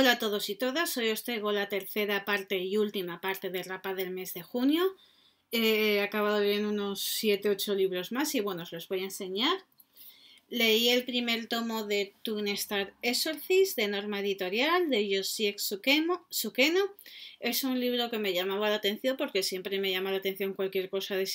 Hola a todos y todas, hoy os traigo la tercera parte y última parte de Rapa del mes de junio. Eh, he acabado de leer unos 7-8 libros más y bueno, os los voy a enseñar. Leí el primer tomo de Star Exorcist de Norma Editorial de Yoshiek Sukeno. Es un libro que me llamaba la atención porque siempre me llama la atención cualquier cosa de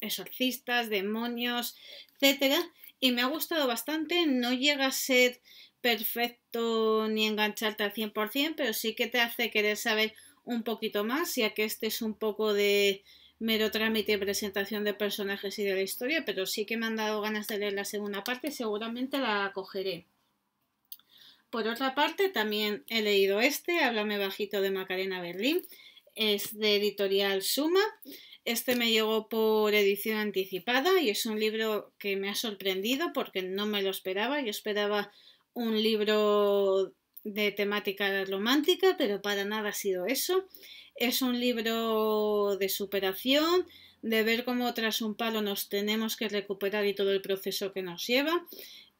exorcistas, demonios, etc. Y me ha gustado bastante, no llega a ser perfecto ni engancharte al 100%, pero sí que te hace querer saber un poquito más, ya que este es un poco de mero trámite y presentación de personajes y de la historia, pero sí que me han dado ganas de leer la segunda parte, seguramente la cogeré. Por otra parte, también he leído este, Háblame bajito de Macarena Berlín, es de editorial Suma. Este me llegó por edición anticipada y es un libro que me ha sorprendido porque no me lo esperaba. Yo esperaba un libro de temática romántica, pero para nada ha sido eso. Es un libro de superación, de ver cómo tras un palo nos tenemos que recuperar y todo el proceso que nos lleva.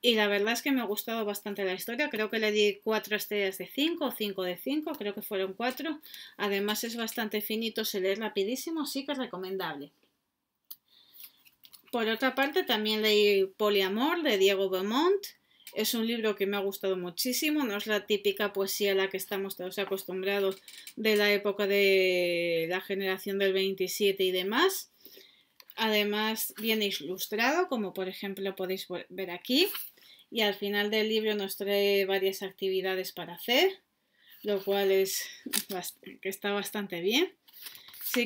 Y la verdad es que me ha gustado bastante la historia. Creo que le di cuatro estrellas de cinco o cinco de cinco creo que fueron cuatro. Además es bastante finito, se lee rapidísimo, sí que es recomendable. Por otra parte, también leí Poliamor de Diego Beaumont, es un libro que me ha gustado muchísimo, no es la típica poesía a la que estamos todos acostumbrados de la época de la generación del 27 y demás. Además viene ilustrado, como por ejemplo podéis ver aquí. Y al final del libro nos trae varias actividades para hacer, lo cual es que está bastante bien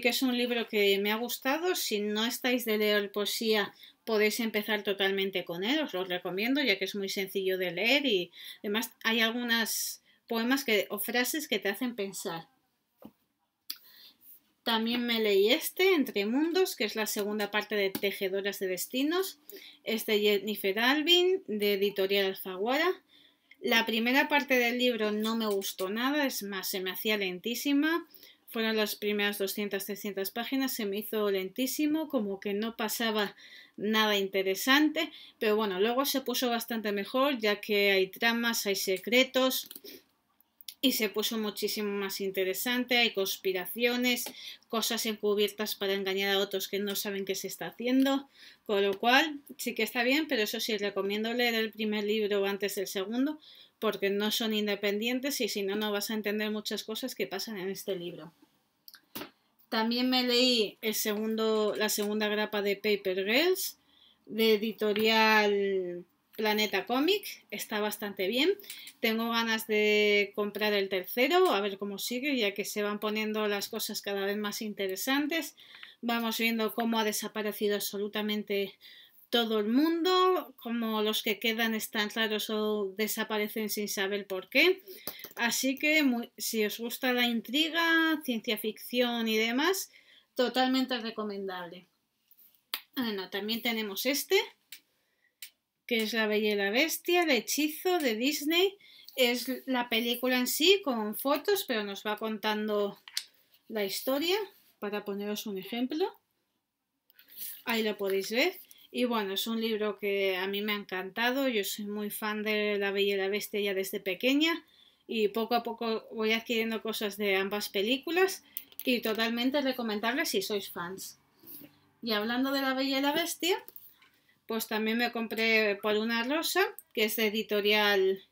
que es un libro que me ha gustado. Si no estáis de leer poesía, podéis empezar totalmente con él. Os lo recomiendo, ya que es muy sencillo de leer y además hay algunos poemas o frases que te hacen pensar. También me leí este, Entre Mundos, que es la segunda parte de Tejedoras de Destinos. Es de Jennifer Alvin, de Editorial Alfaguara. La primera parte del libro no me gustó nada, es más, se me hacía lentísima. Fueron las primeras 200, 300 páginas, se me hizo lentísimo, como que no pasaba nada interesante, pero bueno, luego se puso bastante mejor, ya que hay tramas, hay secretos, y se puso muchísimo más interesante. Hay conspiraciones, cosas encubiertas para engañar a otros que no saben qué se está haciendo. Con lo cual, sí que está bien, pero eso sí, recomiendo leer el primer libro antes del segundo, porque no son independientes y si no, no vas a entender muchas cosas que pasan en este libro. También me leí el segundo, la segunda grapa de Paper Girls, de editorial Planeta Comic, está bastante bien. Tengo ganas de comprar el tercero, a ver cómo sigue, ya que se van poniendo las cosas cada vez más interesantes. Vamos viendo cómo ha desaparecido absolutamente todo el mundo, como los que quedan están claros o desaparecen sin saber por qué. Así que si os gusta la intriga, ciencia ficción y demás, totalmente recomendable. también tenemos este, que es La Bella y la Bestia, el hechizo de Disney. Es la película en sí con fotos, pero nos va contando la historia, para poneros un ejemplo. Ahí lo podéis ver. Y bueno, es un libro que a mí me ha encantado. Yo soy muy fan de La Bella y la Bestia ya desde pequeña y poco a poco voy adquiriendo cosas de ambas películas y totalmente recomendable si sois fans. Y hablando de La Bella y la Bestia, pues también me compré Por una Rosa, que es de editorial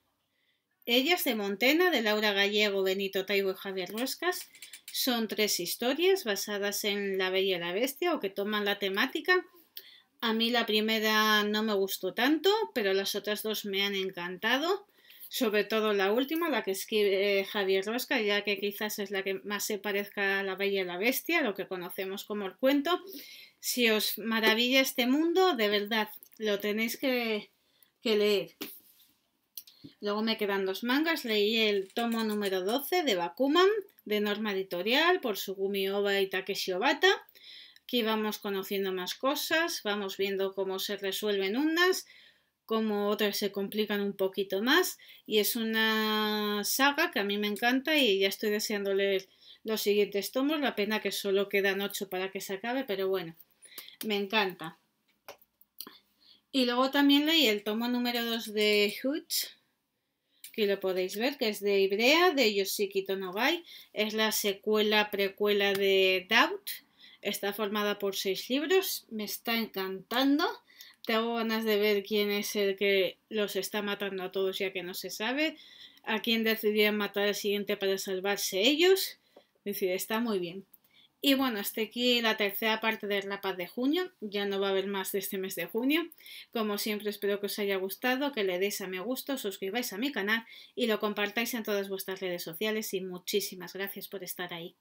Ellas de Montena, de Laura Gallego, Benito Taibo y Javier Roscas. Son tres historias basadas en La Bella y la Bestia o que toman la temática a mí la primera no me gustó tanto, pero las otras dos me han encantado. Sobre todo la última, la que escribe Javier Rosca, ya que quizás es la que más se parezca a La Bella y la Bestia, lo que conocemos como el cuento. Si os maravilla este mundo, de verdad, lo tenéis que, leer. Luego me quedan dos mangas. Leí el tomo número 12 de Bakuman, de Norma Editorial, por Sugumi Oba y Takeshi Obata. Aquí vamos conociendo más cosas, vamos viendo cómo se resuelven unas, cómo otras se complican un poquito más y es una saga que a mí me encanta y ya estoy deseando leer los siguientes tomos. La pena que solo quedan ocho para que se acabe, pero bueno, me encanta. Y luego también leí el tomo número 2 de Hoot, que lo podéis ver, que es de Ibrea, de Yoshiki Tonogai, Es la secuela, precuela de Doubt, Está formada por seis libros, me está encantando. Tengo ganas de ver quién es el que los está matando a todos ya que no se sabe. A quién decidían matar al siguiente para salvarse ellos. Es decir, está muy bien. Y bueno, hasta aquí la tercera parte de La Paz de junio. Ya no va a haber más de este mes de junio. Como siempre, espero que os haya gustado, que le deis a me gusto, suscribáis a mi canal y lo compartáis en todas vuestras redes sociales. Y muchísimas gracias por estar ahí.